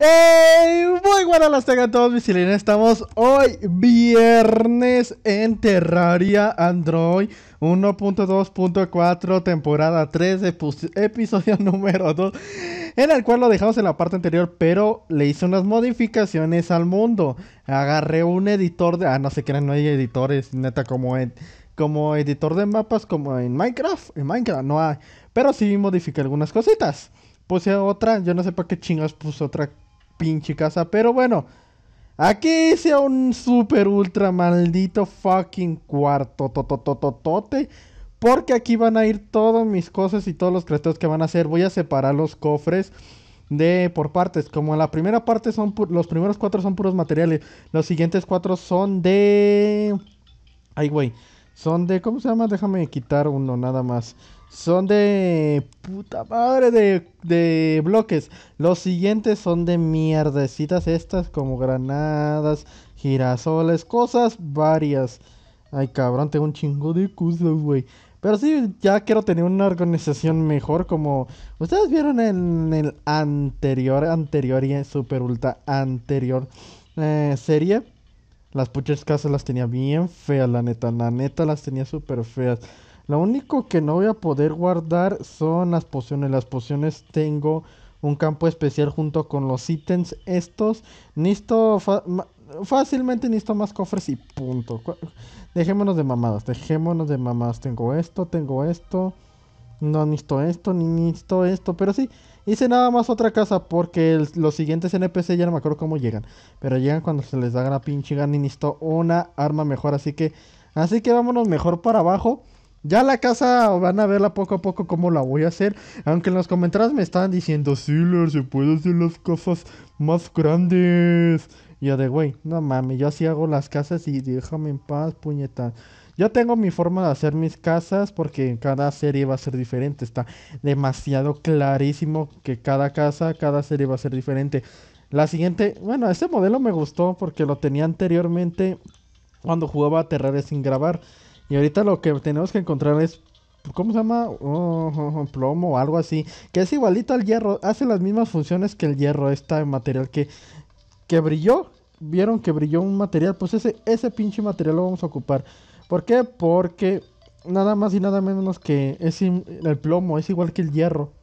¡Ey! muy buenas las tengan todos mis silencios Estamos hoy viernes en Terraria Android 1.2.4 temporada 3 episodio número 2 en el cual lo dejamos en la parte anterior pero le hice unas modificaciones al mundo. Agarré un editor de... Ah, no se crean, no hay editores, neta como como editor de mapas como en Minecraft. En Minecraft no hay. Pero sí modifiqué algunas cositas. Puse otra, yo no sé para qué chingas puse otra pinche casa. Pero bueno, aquí sea un super ultra maldito fucking cuarto tototototote. Porque aquí van a ir todas mis cosas y todos los creteos que van a hacer. Voy a separar los cofres de por partes. Como la primera parte son los primeros cuatro son puros materiales. Los siguientes cuatro son de. Ay, güey. Son de. ¿Cómo se llama? Déjame quitar uno nada más son de puta madre de, bloques. Los siguientes son de mierdecitas estas como granadas, girasoles, cosas varias. Ay, cabrón, tengo un chingo de cosas, güey. Pero sí, ya quiero tener una organización mejor como... Ustedes vieron en el anterior, anterior y super ultra anterior eh, serie. Las puches casas las tenía bien feas, la neta. La neta las tenía súper feas. Lo único que no voy a poder guardar son las pociones. Las pociones tengo un campo especial junto con los ítems estos. Necesito fácilmente necesito más cofres y punto. Dejémonos de mamadas, dejémonos de mamadas. Tengo esto, tengo esto. No necesito esto, ni necesito esto. Pero sí, hice nada más otra casa porque los siguientes NPC ya no me acuerdo cómo llegan. Pero llegan cuando se les da la pinche gana y necesito una arma mejor. Así que, así que vámonos mejor para abajo. Ya la casa van a verla poco a poco cómo la voy a hacer. Aunque en los comentarios me estaban diciendo, sí, se puede hacer las casas más grandes. Y yo de, güey, no mames, yo así hago las casas y déjame en paz, puñeta. Yo tengo mi forma de hacer mis casas porque cada serie va a ser diferente. Está demasiado clarísimo que cada casa, cada serie va a ser diferente. La siguiente, bueno, este modelo me gustó porque lo tenía anteriormente cuando jugaba a Terraria sin grabar. Y ahorita lo que tenemos que encontrar es ¿Cómo se llama? Un oh, oh, oh, plomo o algo así. Que es igualito al hierro. Hace las mismas funciones que el hierro. Este material que, que brilló. Vieron que brilló un material. Pues ese, ese pinche material lo vamos a ocupar. ¿Por qué? Porque nada más y nada menos que es el plomo es igual que el hierro.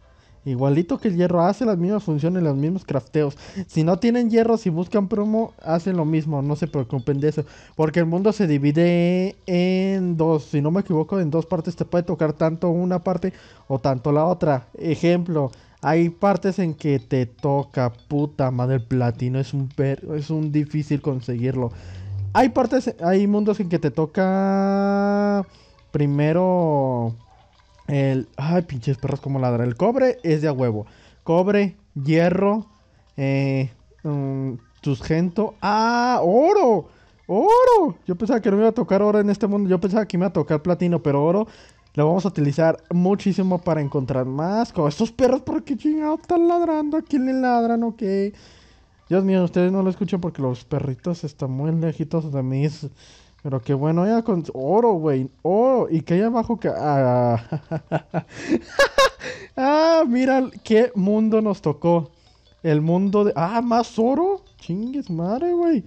Igualito que el hierro, hace las mismas funciones, los mismos crafteos. Si no tienen hierro, si buscan promo, hacen lo mismo, no se preocupen de eso. Porque el mundo se divide en dos, si no me equivoco, en dos partes. Te puede tocar tanto una parte o tanto la otra. Ejemplo, hay partes en que te toca, puta madre, platino es un, perro, es un difícil conseguirlo. Hay partes, hay mundos en que te toca primero el, ay, pinches perros como ladra. El cobre es de a huevo. Cobre, hierro, eh, um, mm, Tusgento. ¡Ah! ¡Oro! ¡Oro! Yo pensaba que no me iba a tocar oro en este mundo. Yo pensaba que me iba a tocar platino, pero oro lo vamos a utilizar muchísimo para encontrar más. Como estos perros, ¿por qué chingados están ladrando? ¿A quién le ladran ok, Dios mío, ustedes no lo escuchan porque los perritos están muy lejitos de mí. Pero qué bueno ya con oro, güey. Oro. Y que hay abajo que. Ah. ah, mira qué mundo nos tocó. El mundo de. Ah, más oro. Chingues madre, güey.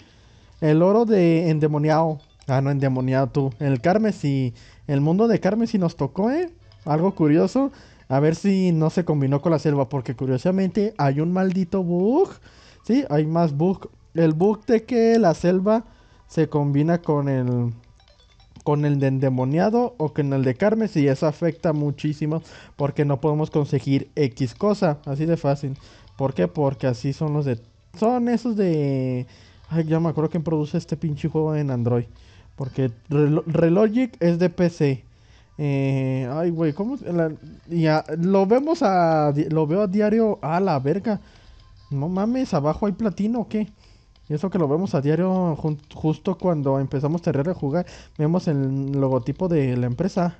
El oro de endemoniado. Ah, no, endemoniado tú. El carmesí. El mundo de carmesí nos tocó, ¿eh? Algo curioso. A ver si no se combinó con la selva. Porque curiosamente hay un maldito bug. Sí, hay más bug. El bug de que la selva se combina con el con el de endemoniado o con el de Carmes y eso afecta muchísimo porque no podemos conseguir X cosa, así de fácil. ¿Por qué? Porque así son los de son esos de ay, ya me acuerdo quién produce este pinche juego en Android, porque Relogic es de PC. Eh, ay, güey, ¿cómo? ya, lo vemos a. Lo veo a diario. A la verga. No mames, abajo hay platino o qué. Y eso que lo vemos a diario, justo cuando empezamos Terraria a jugar, vemos el logotipo de la empresa.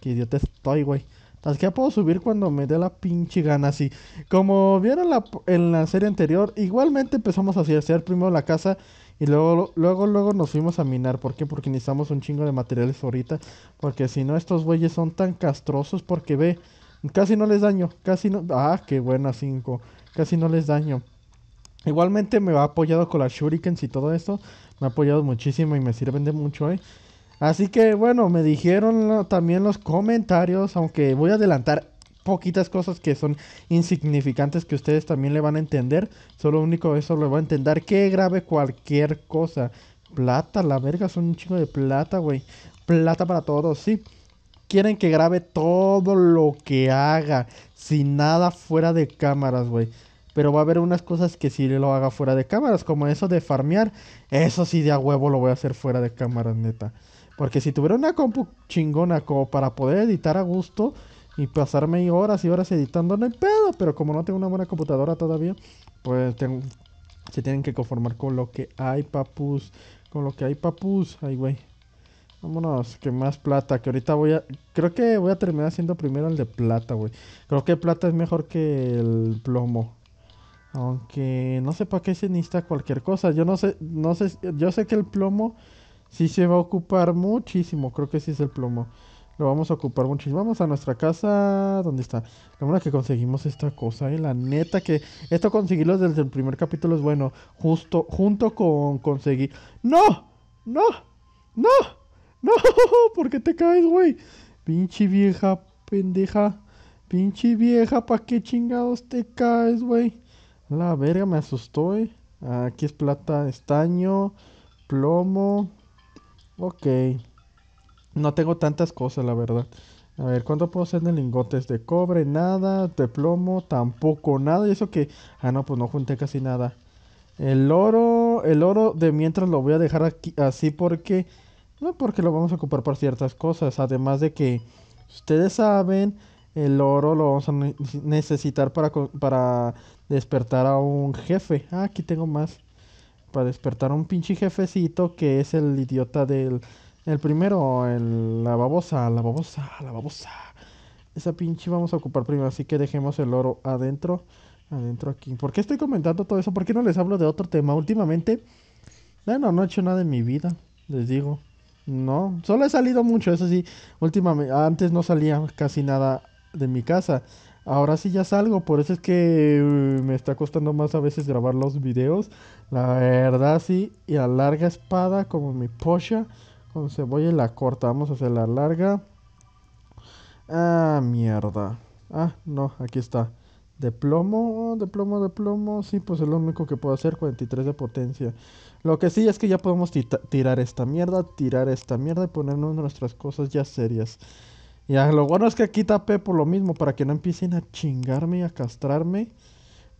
Qué idiota estoy, güey. Así que puedo subir cuando me dé la pinche gana, así. Como vieron en la serie anterior, igualmente empezamos a hacer primero la casa y luego, luego, luego nos fuimos a minar. ¿Por qué? Porque necesitamos un chingo de materiales ahorita. Porque si no, estos güeyes son tan castrosos porque ve, casi no les daño, casi no... Ah, qué buena 5, casi no les daño. Igualmente me ha apoyado con las shurikens y todo eso Me ha apoyado muchísimo y me sirven de mucho, ¿eh? Así que bueno, me dijeron también los comentarios, aunque voy a adelantar poquitas cosas que son insignificantes que ustedes también le van a entender. Solo único eso le voy a entender que grabe cualquier cosa. Plata, la verga, son un chingo de plata, güey. Plata para todos, sí. Quieren que grabe todo lo que haga, sin nada fuera de cámaras, güey. Pero va a haber unas cosas que sí lo haga fuera de cámaras, como eso de farmear. Eso sí, de a huevo lo voy a hacer fuera de cámaras, neta. Porque si tuviera una compu chingona como para poder editar a gusto y pasarme horas y horas editando, no hay pedo. Pero como no tengo una buena computadora todavía, pues tengo, se tienen que conformar con lo que hay, papus. Con lo que hay, papus. Ay, güey. Vámonos, que más plata. Que ahorita voy a. Creo que voy a terminar haciendo primero el de plata, güey. Creo que plata es mejor que el plomo. Aunque no sé para qué se necesita cualquier cosa. Yo no sé, no sé, yo sé que el plomo sí se va a ocupar muchísimo. Creo que sí es el plomo. Lo vamos a ocupar muchísimo. Vamos a nuestra casa. ¿Dónde está? La buena que conseguimos esta cosa, ¿eh? La neta que... Esto conseguirlo desde el primer capítulo es bueno. Justo, junto con conseguir... ¡No! ¡No! ¡No! ¡No! ¿Por qué te caes, güey? Pinche vieja pendeja. Pinche vieja, Para qué chingados te caes, güey? La verga, me asustó, Aquí es plata, estaño, plomo. Ok. No tengo tantas cosas, la verdad. A ver, ¿cuánto puedo hacer de lingotes? De cobre, nada. De plomo, tampoco, nada. Y eso que... Ah, no, pues no junté casi nada. El oro... El oro de mientras lo voy a dejar aquí así porque... No, porque lo vamos a ocupar para ciertas cosas. Además de que... Ustedes saben el oro lo vamos a necesitar para, para despertar a un jefe. Ah, aquí tengo más. Para despertar a un pinche jefecito que es el idiota del... El primero, la babosa, la babosa, la babosa. Esa pinche vamos a ocupar primero, así que dejemos el oro adentro. Adentro aquí. ¿Por qué estoy comentando todo eso? ¿Por qué no les hablo de otro tema? Últimamente, bueno, no he hecho nada en mi vida, les digo. No, solo he salido mucho, eso sí. Últimamente, antes no salía casi nada de mi casa. Ahora sí ya salgo, por eso es que eh, me está costando más a veces grabar los videos. La verdad sí, y a larga espada como mi posha. con cebolla y la corta. Vamos a hacer la larga. Ah, mierda. Ah, no, aquí está. De plomo, de plomo, de plomo. Sí, pues es lo único que puedo hacer, 43 de potencia. Lo que sí es que ya podemos tirar esta mierda, tirar esta mierda y ponernos nuestras cosas ya serias. Ya, lo bueno es que aquí tapé por lo mismo, para que no empiecen a chingarme y a castrarme.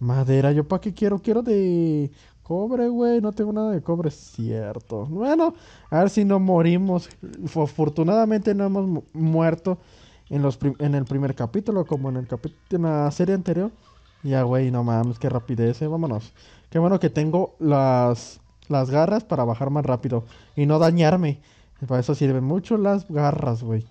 Madera, ¿yo para qué quiero? Quiero de cobre, güey. No tengo nada de cobre, cierto. Bueno, a ver si no morimos. Afortunadamente no hemos muerto en, los en el primer capítulo, como en, el en la serie anterior. Ya, güey, no mames, qué rapidez, eh, vámonos. Qué bueno que tengo las, las garras para bajar más rápido y no dañarme. Para eso sirven mucho las garras, güey.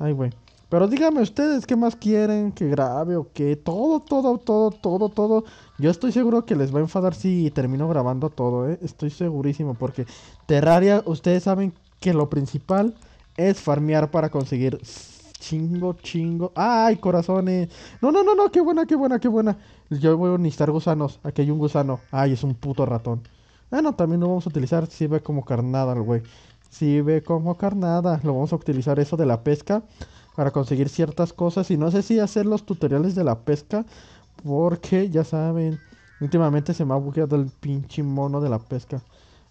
Ay, güey. Pero díganme ustedes qué más quieren que grabe o qué. Todo, todo, todo, todo, todo. Yo estoy seguro que les va a enfadar si termino grabando todo, ¿eh? Estoy segurísimo porque Terraria, ustedes saben que lo principal es farmear para conseguir chingo, chingo. ¡Ay, corazones! No, no, no, no, qué buena, qué buena, qué buena. Yo voy a necesitar gusanos. Aquí hay un gusano. ¡Ay, es un puto ratón! Bueno, también lo vamos a utilizar. Sirve como carnada al güey. Si ve como carnada. Lo vamos a utilizar eso de la pesca para conseguir ciertas cosas. Y no sé si hacer los tutoriales de la pesca porque ya saben, últimamente se me ha bugueado el pinche mono de la pesca.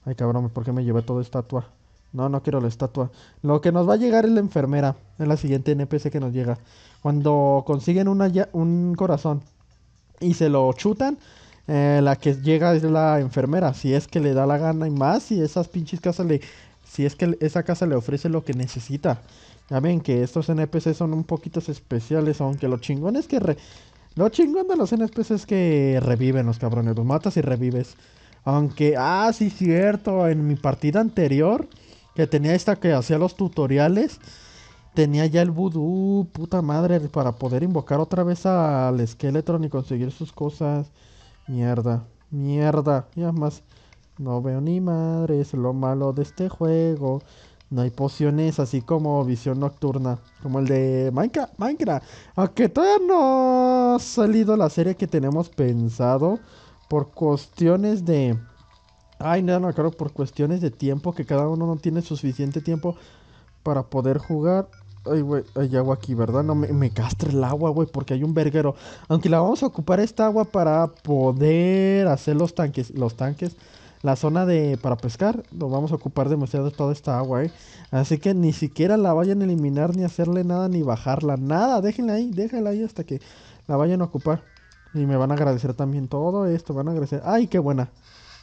Ay cabrón, ¿por qué me llevé toda estatua? No, no quiero la estatua. Lo que nos va a llegar es la enfermera. Es la siguiente NPC que nos llega. Cuando consiguen un corazón y se lo chutan, eh, la que llega es la enfermera. Si es que le da la gana y más, Y esas pinches casas le si es que esa casa le ofrece lo que necesita. Ya ven que estos NPCs son un poquito especiales, aunque lo chingón es que... Re... Lo chingón de los NPCs es que reviven los cabrones, los matas y revives. Aunque, ah, sí, cierto, en mi partida anterior, que tenía esta que hacía los tutoriales, tenía ya el vudú, puta madre, para poder invocar otra vez al esqueleto y conseguir sus cosas. Mierda, mierda, ya más. No veo ni madres es lo malo de este juego. No hay pociones así como visión nocturna, como el de Minecraft. Minecraft. Aunque todavía no ha salido la serie que tenemos pensado por cuestiones de... Ay, no, no, claro, por cuestiones de tiempo, que cada uno no tiene suficiente tiempo para poder jugar. Ay, güey, hay agua aquí, ¿verdad? No, me, me el agua, güey, porque hay un verguero. Aunque la vamos a ocupar esta agua para poder hacer los tanques. Los tanques la zona de para pescar, lo vamos a ocupar demasiado toda esta agua, ¿eh? Así que ni siquiera la vayan a eliminar, ni hacerle nada, ni bajarla, nada, déjenla ahí, déjenla ahí hasta que la vayan a ocupar. Y me van a agradecer también todo esto, van a agradecer. ¡Ay, qué buena!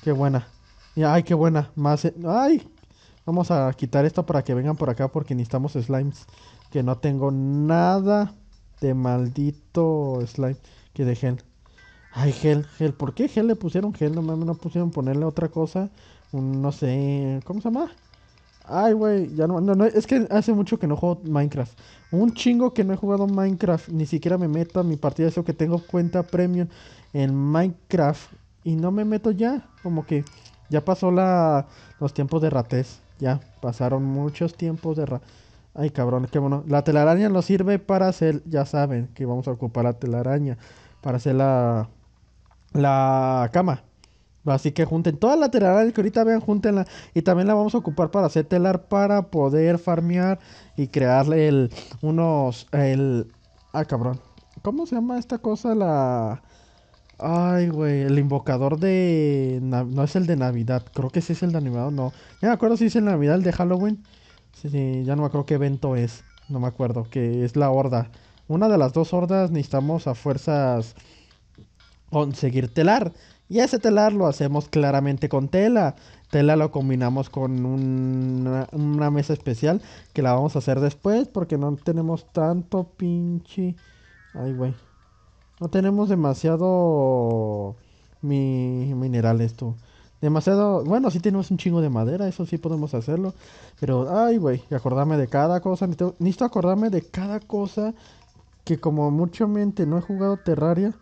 ¡Qué buena! Y, ¡Ay, qué buena! Más... Eh, ¡Ay! Vamos a quitar esto para que vengan por acá porque necesitamos slimes. Que no tengo nada de maldito slime que dejen. Ay, gel, gel. ¿Por qué gel le pusieron gel? No me no pusieron ponerle otra cosa. Un, no sé, ¿cómo se llama? Ay, güey, ya no, no, es que hace mucho que no juego Minecraft. Un chingo que no he jugado Minecraft, ni siquiera me meto a mi partida, eso que tengo cuenta premium en Minecraft y no me meto ya, como que ya pasó la los tiempos de ratés. ya pasaron muchos tiempos de ratés. Ay, cabrón, qué bueno. La telaraña nos sirve para hacer, ya saben que vamos a ocupar la telaraña para hacer la la cama. Así que junten toda la telaraña que ahorita vean, júntenla. Y también la vamos a ocupar para hacer telar para poder farmear y crearle el, unos, el, ah cabrón, ¿cómo se llama esta cosa? La, ay güey, el invocador de, no es el de Navidad, creo que sí es el de animado no. Ya me acuerdo si es el Navidad, el de Halloween. Sí, sí, ya no me acuerdo qué evento es, no me acuerdo, que es la horda. Una de las dos hordas necesitamos a fuerzas conseguir telar. Y ese telar lo hacemos claramente con tela. Tela lo combinamos con una, mesa especial que la vamos a hacer después porque no tenemos tanto pinche... Ay, güey. No tenemos demasiado mi, mineral esto. Demasiado... Bueno, sí tenemos un chingo de madera, eso sí podemos hacerlo. Pero, ay, güey, acordarme de cada cosa. Necesito, acordarme de cada cosa que como mucho mente no he jugado Terraria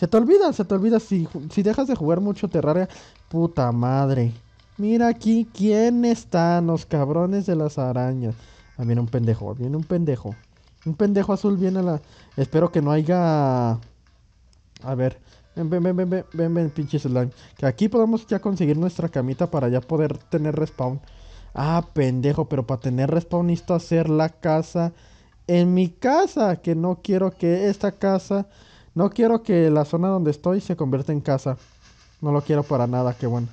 se te olvida, se te olvida. Si, si dejas de jugar mucho Terraria, puta madre. Mira aquí quién están los cabrones de las arañas. Ah, viene un pendejo, viene un pendejo. Un pendejo azul viene a la... Espero que no haya... A ver. Ven, ven, ven, ven, ven, ven, pinche slime. Que aquí podemos ya conseguir nuestra camita para ya poder tener respawn. Ah, pendejo, pero para tener respawn necesito hacer la casa en mi casa. Que no quiero que esta casa no quiero que la zona donde estoy se convierta en casa. No lo quiero para nada, qué bueno.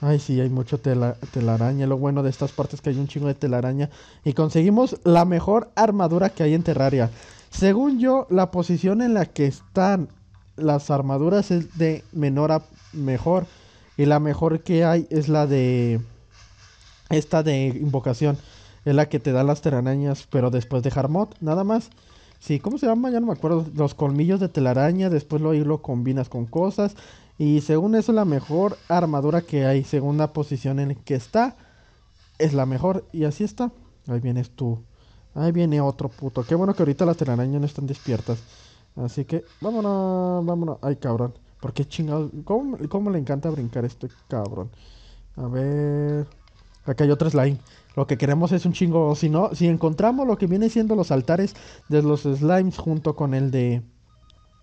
Ay, sí, hay mucho telaraña. Lo bueno de estas partes es que hay un chingo de telaraña. Y conseguimos la mejor armadura que hay en Terraria. Según yo, la posición en la que están las armaduras es de menor a mejor. Y la mejor que hay es la de... Esta de invocación. Es la que te da las telarañas, pero después de Harmot, nada más. Sí, ¿cómo se llama? Ya no me acuerdo. Los colmillos de telaraña, después lo, ahí lo combinas con cosas. Y según eso, la mejor armadura que hay, según la posición en que está, es la mejor. Y así está. Ahí vienes tú. Ahí viene otro puto. Qué bueno que ahorita las telarañas no están despiertas. Así que, vámonos, vámonos. Ay, cabrón. Porque chingados. ¿Cómo, ¿Cómo, le encanta brincar este cabrón? A ver. Acá hay otro slime. Lo que queremos es un chingo. Si no, si encontramos lo que viene siendo los altares de los slimes junto con el de.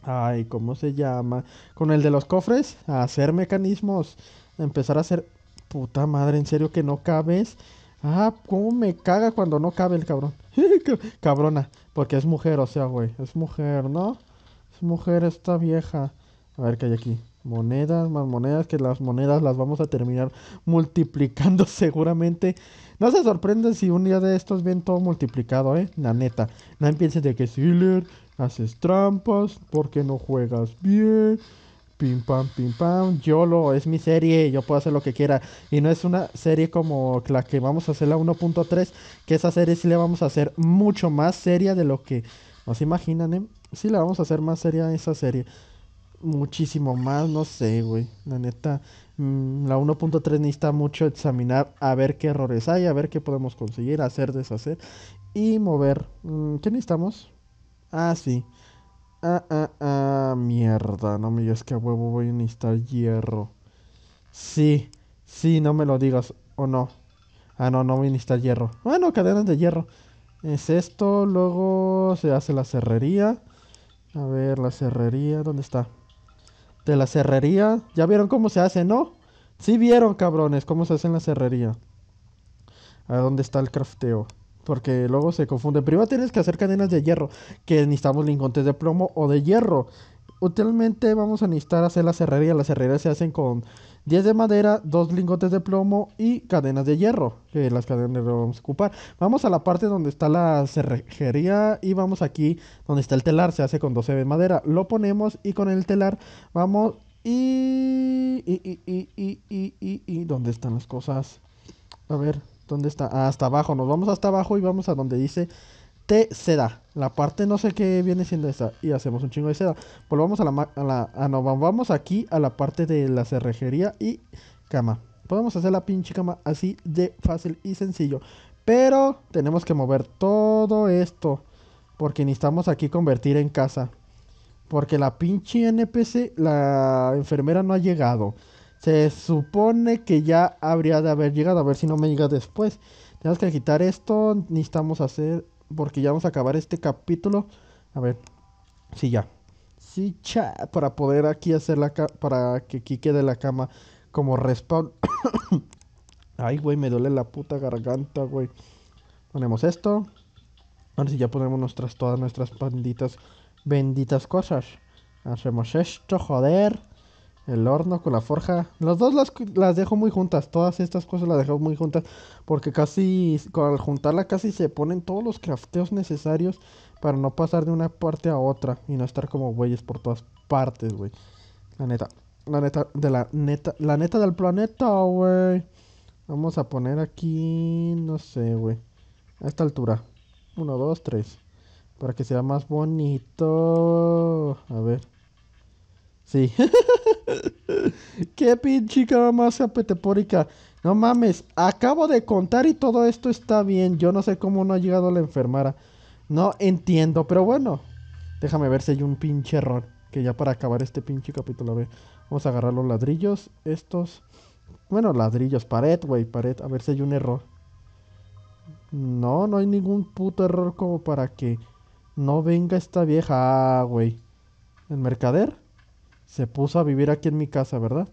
Ay, ¿cómo se llama? Con el de los cofres, hacer mecanismos. Empezar a hacer. Puta madre, en serio que no cabes. Ah, cómo me caga cuando no cabe el cabrón. Cabrona, porque es mujer, o sea, güey. Es mujer, ¿no? Es mujer esta vieja. A ver qué hay aquí. Monedas, más monedas, que las monedas las vamos a terminar multiplicando seguramente. No se sorprenden si un día de estos ven todo multiplicado, ¿eh? La neta. Nadie pienses de que Sealer, haces trampas, porque no juegas bien. Pim pam, pim pam. YOLO, es mi serie, yo puedo hacer lo que quiera. Y no es una serie como la que vamos a hacer la 1.3, que esa serie sí le vamos a hacer mucho más seria de lo que nos imaginan, ¿eh? Sí la vamos a hacer más seria esa serie muchísimo más, no sé, güey. La neta, mm, la 1.3 necesita mucho examinar a ver qué errores hay, a ver qué podemos conseguir, hacer, deshacer y mover. Mm, ¿Qué necesitamos? Ah, sí. Ah, ah, ah, mierda, no me digas que a huevo voy a necesitar hierro. Sí, sí, no me lo digas, o no. Ah, no, no voy a necesitar hierro. Bueno, cadenas de hierro. Es esto, luego se hace la cerrería. A ver, la cerrería, ¿dónde está? de la serrería Ya vieron cómo se hace, ¿no? Sí vieron, cabrones, cómo se hace en la cerrería. A dónde está el crafteo. Porque luego se confunde. Primero tienes que hacer cadenas de hierro. Que necesitamos lingotes de plomo o de hierro. Utilmente vamos a necesitar hacer la serrería Las herrerías se hacen con 10 de madera, 2 lingotes de plomo y cadenas de hierro, que las cadenas las vamos a ocupar. Vamos a la parte donde está la cerrejería y vamos aquí donde está el telar, se hace con 12 de madera. Lo ponemos y con el telar vamos y... y, y, y, y, y, y, y ¿Dónde están las cosas? A ver, ¿dónde está? Ah, hasta abajo, nos vamos hasta abajo y vamos a donde dice T seda. La parte no sé qué viene siendo esta Y hacemos un chingo de seda. Volvamos a la... A no, vamos aquí a la parte de la cerrejería y cama. Podemos hacer la pinche cama así de fácil y sencillo. Pero tenemos que mover todo esto. Porque necesitamos aquí convertir en casa. Porque la pinche NPC, la enfermera no ha llegado. Se supone que ya habría de haber llegado. A ver si no me llega después. Tenemos que quitar esto. Necesitamos hacer porque ya vamos a acabar este capítulo. A ver, sí, ya. Sí, cha, para poder aquí hacer la para que aquí quede la cama como respawn. Ay, güey, me duele la puta garganta, güey. Ponemos esto. Ahora sí, ya ponemos nuestras, todas nuestras panditas benditas cosas. Hacemos esto, joder el horno con la forja. Los dos las, dejo muy juntas. Todas estas cosas las dejo muy juntas. Porque casi, al juntarla casi se ponen todos los crafteos necesarios para no pasar de una parte a otra y no estar como güeyes por todas partes, güey. La neta, la neta, de la neta, la neta del planeta, güey. Vamos a poner aquí, no sé, güey. A esta altura. Uno, dos, tres. Para que sea más bonito. A ver. Sí. Qué pinche cama más apetepórica. No mames, acabo de contar y todo esto está bien. Yo no sé cómo no ha llegado la enfermara No entiendo, pero bueno. Déjame ver si hay un pinche error. Que ya para acabar este pinche capítulo, Vamos a agarrar los ladrillos. Estos. Bueno, ladrillos, pared, güey, pared. A ver si hay un error. No, no hay ningún puto error como para que no venga esta vieja, ah, güey. ¿El mercader? se puso a vivir aquí en mi casa, ¿verdad?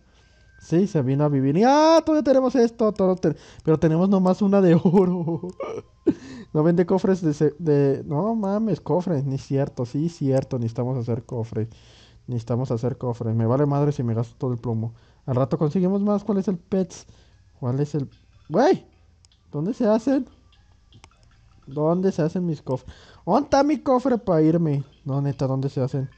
Sí, se vino a vivir. Y, ah, todavía tenemos esto, todo pero tenemos nomás una de oro. no vende cofres de, No mames, cofres, ni cierto, sí, cierto, necesitamos hacer cofres. Necesitamos hacer cofres. Me vale madre si me gasto todo el plomo. Al rato conseguimos más. ¿Cuál es el pets? ¿Cuál es el... ¡Güey! ¿Dónde se hacen? ¿Dónde se hacen mis cofres? ¿Dónde está mi cofre para irme? No, neta, ¿dónde se hacen?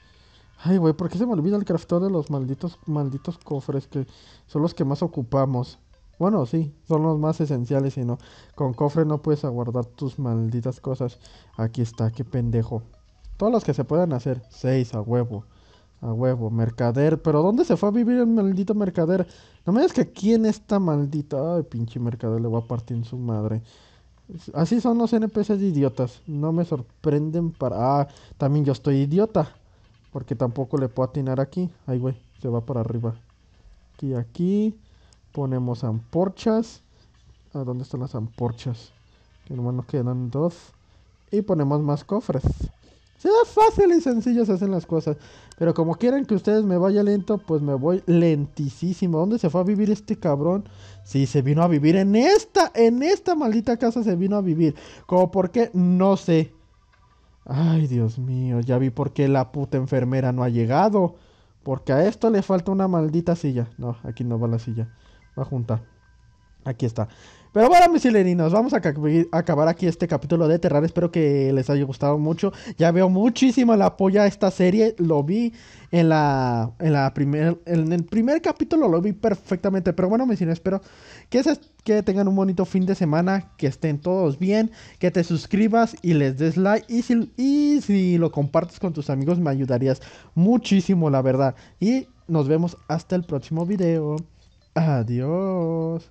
Ay, güey, ¿por qué se me olvida el crafteo de los malditos, malditos cofres que son los que más ocupamos? Bueno, sí, son los más esenciales sino Con cofre no puedes aguardar tus malditas cosas. Aquí está, qué pendejo. Todos los que se puedan hacer. Seis, a huevo. A huevo, mercader. Pero ¿dónde se fue a vivir el maldito mercader? No me digas que aquí en esta maldita. Ay, pinche mercader, le voy a partir en su madre. Así son los NPCs idiotas. No me sorprenden para. Ah, también yo estoy idiota. Porque tampoco le puedo atinar aquí. Ahí, güey, se va para arriba. Aquí, aquí. Ponemos amporchas. ¿A ah, dónde están las amporchas? Que quedan dos. Y ponemos más cofres. Se da fácil y sencillo se hacen las cosas. Pero como quieren que ustedes me vaya lento, pues me voy lentísimo. ¿Dónde se fue a vivir este cabrón? Sí, se vino a vivir en esta, en esta maldita casa se vino a vivir. ¿Cómo por qué? No sé. Ay, Dios mío, ya vi por qué la puta enfermera no ha llegado. Porque a esto le falta una maldita silla. No, aquí no va la silla. Va junta Aquí está. Pero bueno, mis vamos a, acabar aquí este capítulo de Terrar. Espero que les haya gustado mucho. Ya veo muchísimo el apoyo a esta serie. Lo vi en la, en la en el primer capítulo lo vi perfectamente. Pero bueno, mis hilerinos, espero que, que tengan un bonito fin de semana, que estén todos bien, que te suscribas y les des like. Y si, y si lo compartes con tus amigos, me ayudarías muchísimo, la verdad. Y nos vemos hasta el próximo video. Adiós.